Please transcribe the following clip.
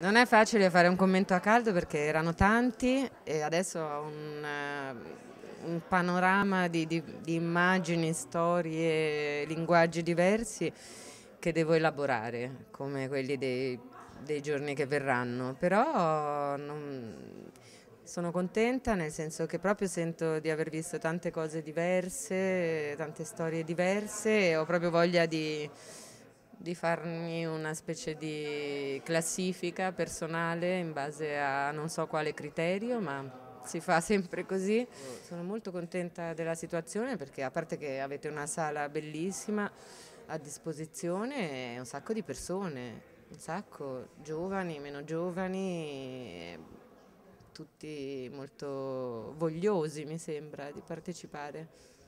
Non è facile fare un commento a caldo perché erano tanti e adesso ho un, eh, un panorama di, di, di, immagini, storie, linguaggi diversi che devo elaborare come quelli dei, dei giorni che verranno, però non, sono contenta nel senso che proprio sento di aver visto tante cose diverse, tante storie diverse e ho proprio voglia di di farmi una specie di classifica personale in base a non so quale criterio, ma si fa sempre così. Sono molto contenta della situazione perché a parte che avete una sala bellissima a disposizione un sacco di persone, un sacco, giovani, meno giovani, tutti molto vogliosi mi sembra di partecipare.